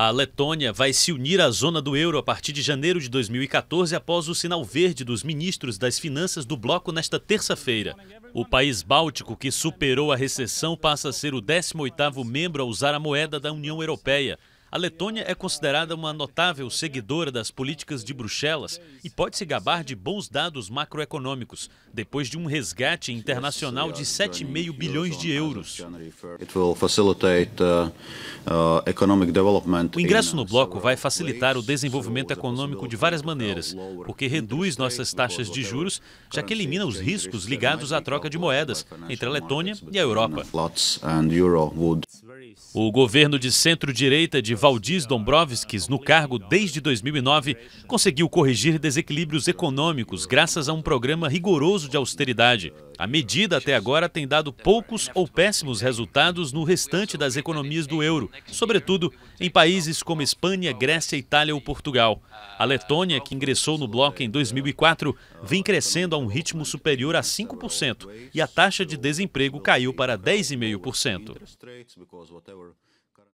A Letônia vai se unir à zona do euro a partir de janeiro de 2014, após o sinal verde dos ministros das finanças do bloco nesta terça-feira. O país báltico, que superou a recessão, passa a ser o 18º membro a usar a moeda da União Europeia. A Letônia é considerada uma notável seguidora das políticas de Bruxelas e pode se gabar de bons dados macroeconômicos, depois de um resgate internacional de 7,5 bilhões de euros. Uh, uh, o ingresso no bloco vai facilitar o desenvolvimento econômico de várias maneiras, porque reduz nossas taxas de juros, já que elimina os riscos ligados à troca de moedas entre a Letônia e a Europa. O governo de centro-direita de Valdis Dombrovskis, no cargo desde 2009, conseguiu corrigir desequilíbrios econômicos graças a um programa rigoroso de austeridade. A medida até agora tem dado poucos ou péssimos resultados no restante das economias do euro, sobretudo em países como Espanha, Grécia, Itália ou Portugal. A Letônia, que ingressou no bloco em 2004, vem crescendo a um ritmo superior a 5% e a taxa de desemprego caiu para 10,5%.